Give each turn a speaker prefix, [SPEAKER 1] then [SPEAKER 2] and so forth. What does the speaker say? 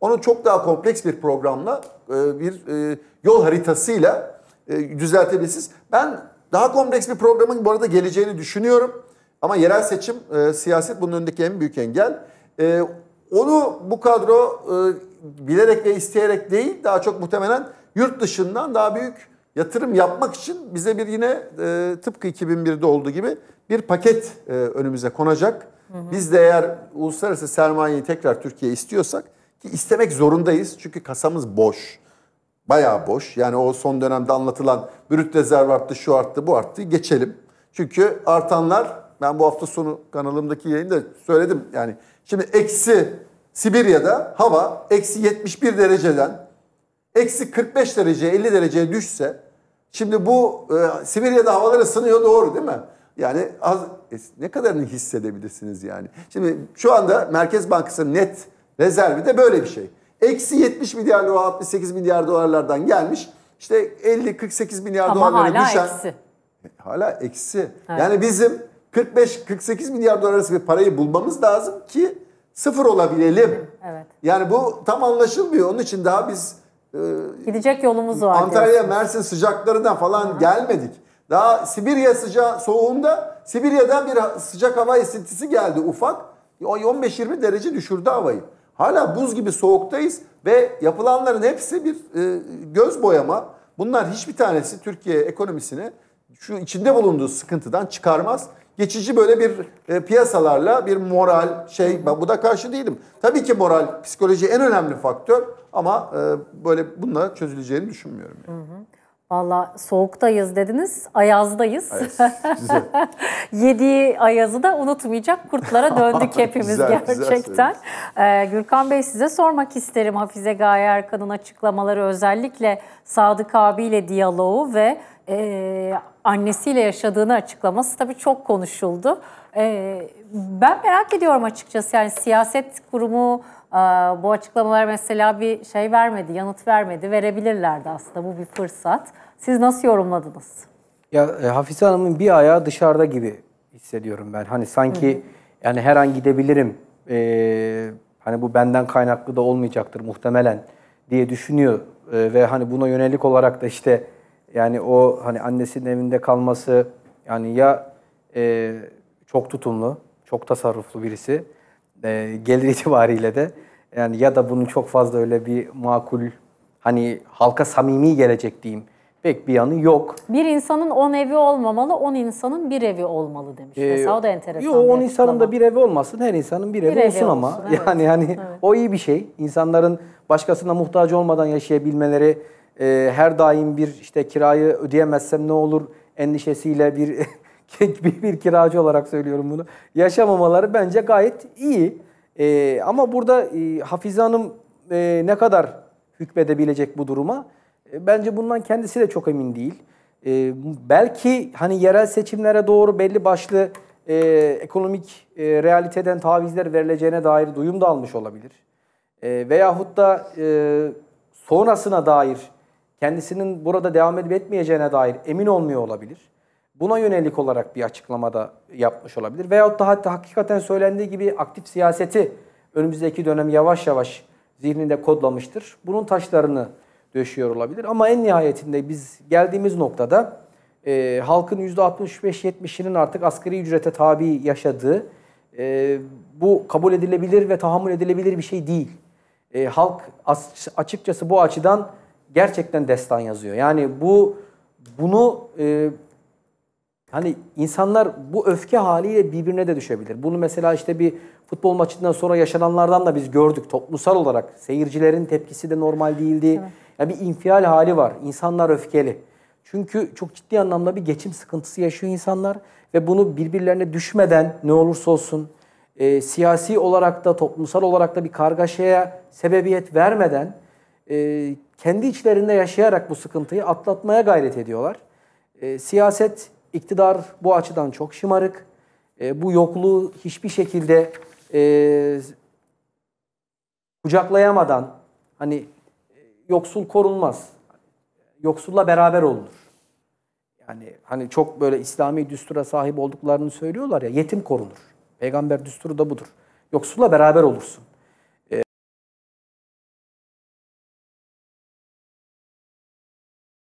[SPEAKER 1] Onu çok daha kompleks bir programla, e, bir e, yol haritasıyla e, düzeltebilirsiniz. Ben daha kompleks bir programın bu arada geleceğini düşünüyorum. Ama yerel seçim, siyaset bunun önündeki en büyük engel. Onu bu kadro bilerek ve isteyerek değil, daha çok muhtemelen yurt dışından daha büyük yatırım yapmak için bize bir yine tıpkı 2001'de olduğu gibi bir paket önümüze konacak. Biz de eğer uluslararası sermayeyi tekrar Türkiye istiyorsak istemek zorundayız. Çünkü kasamız boş. Bayağı boş. Yani o son dönemde anlatılan brüt rezerv arttı, şu arttı, bu arttı. Geçelim. Çünkü artanlar ben bu hafta sonu kanalımdaki yayında söyledim. Yani şimdi eksi Sibirya'da hava eksi 71 dereceden eksi 45 dereceye 50 dereceye düşse şimdi bu e, Sibirya'da havalar ısınıyor doğru değil mi? Yani az, e, ne kadarını hissedebilirsiniz yani? Şimdi şu anda Merkez Bankası net Rezervi de böyle bir şey. Eksi 70 milyar dolar 68 milyar dolarlardan gelmiş. İşte 50-48 milyar Ama dolarlara hala düşen. Eksi. E, hala eksi. Evet. Yani bizim 45-48 milyar dolar arası bir parayı bulmamız lazım ki sıfır olabilelim. Evet. Yani bu tam anlaşılmıyor. Onun için daha biz e, gidecek yolumuz var. Antalya, Mersin sıcaklarından falan Hı. gelmedik. Daha Sibirya sıcağı soğuğunda Sibirya'dan bir sıcak hava esintisi geldi ufak. 15-20 derece düşürdü havayı. Hala buz gibi soğuktayız ve yapılanların hepsi bir e, göz boyama. Bunlar hiçbir tanesi Türkiye ekonomisini şu içinde bulunduğu sıkıntıdan çıkarmaz. Geçici böyle bir e, piyasalarla bir moral şey bu da karşı değilim. Tabii ki moral psikoloji en önemli faktör ama e, böyle bununla çözüleceğini düşünmüyorum.
[SPEAKER 2] Yani. Hı hı. Valla soğuktayız dediniz, ayazdayız. Ayaz, Yediği ayazı da unutmayacak kurtlara döndük hepimiz güzel, gerçekten. Güzel ee, Gürkan Bey size sormak isterim Hafize Gaye Erkan'ın açıklamaları özellikle Sadık abiyle diyaloğu ve e, annesiyle yaşadığını açıklaması tabii çok konuşuldu. E, ben merak ediyorum açıkçası yani siyaset kurumu e, bu açıklamalar mesela bir şey vermedi, yanıt vermedi. Verebilirlerdi aslında bu bir fırsat. Siz nasıl yorumladınız? Ya e, Hafize Hanım'ın bir ayağı dışarıda gibi hissediyorum ben. Hani sanki Hı-hı. yani her an gidebilirim. E, hani bu benden kaynaklı da olmayacaktır muhtemelen diye düşünüyor e, ve hani buna yönelik olarak da işte yani o hani annesinin evinde kalması yani ya e, çok tutumlu, çok tasarruflu birisi e, gelir itibariyle de yani ya da bunun çok fazla öyle bir makul hani halka samimi gelecek diyeyim pek bir yanı yok. Bir insanın on evi olmamalı, on insanın bir evi olmalı demiş. Ee, Mesela o da enteresan. Yok, on insanın da bir evi olmasın, her insanın bir evi, bir olsun, olsun ama. Evet. Yani hani evet. o iyi bir şey. İnsanların başkasına muhtaç olmadan yaşayabilmeleri e, her daim bir işte kirayı ödeyemezsem ne olur endişesiyle bir bir, bir kiracı olarak söylüyorum bunu. Yaşamamaları bence gayet iyi. E, ama burada e, Hafize Hanım e, ne kadar hükmedebilecek bu duruma? E, bence bundan kendisi de çok emin değil. E, belki hani yerel seçimlere doğru belli başlı e, ekonomik e, realiteden tavizler verileceğine dair duyum da almış olabilir. E, veyahut da e, sonrasına dair kendisinin burada devam edip etmeyeceğine dair emin olmuyor olabilir. Buna yönelik olarak bir açıklamada yapmış olabilir. Veyahut da hatta hakikaten söylendiği gibi aktif siyaseti önümüzdeki dönem yavaş yavaş zihninde kodlamıştır. Bunun taşlarını döşüyor olabilir. Ama en nihayetinde biz geldiğimiz noktada e, halkın %65-70'inin artık asgari ücrete tabi yaşadığı e, bu kabul edilebilir ve tahammül edilebilir bir şey değil. E, halk açıkçası bu açıdan gerçekten destan yazıyor. Yani bu bunu e, hani insanlar bu öfke haliyle birbirine de düşebilir. Bunu mesela işte bir futbol maçından sonra yaşananlardan da biz gördük toplumsal olarak. Seyircilerin tepkisi de normal değildi. Evet. Yani bir infial hali var. İnsanlar öfkeli. Çünkü çok ciddi anlamda bir geçim sıkıntısı yaşıyor insanlar ve bunu birbirlerine düşmeden ne olursa olsun e, siyasi olarak da toplumsal olarak da bir kargaşaya sebebiyet vermeden e, kendi içlerinde yaşayarak bu sıkıntıyı atlatmaya gayret ediyorlar. E, siyaset, iktidar bu açıdan çok şımarık. E, bu yokluğu hiçbir şekilde e, kucaklayamadan hani yoksul korunmaz. Yoksulla beraber olunur. Yani hani çok böyle İslami düstura sahip olduklarını söylüyorlar ya yetim korunur. Peygamber düsturu da budur. Yoksulla beraber olursun.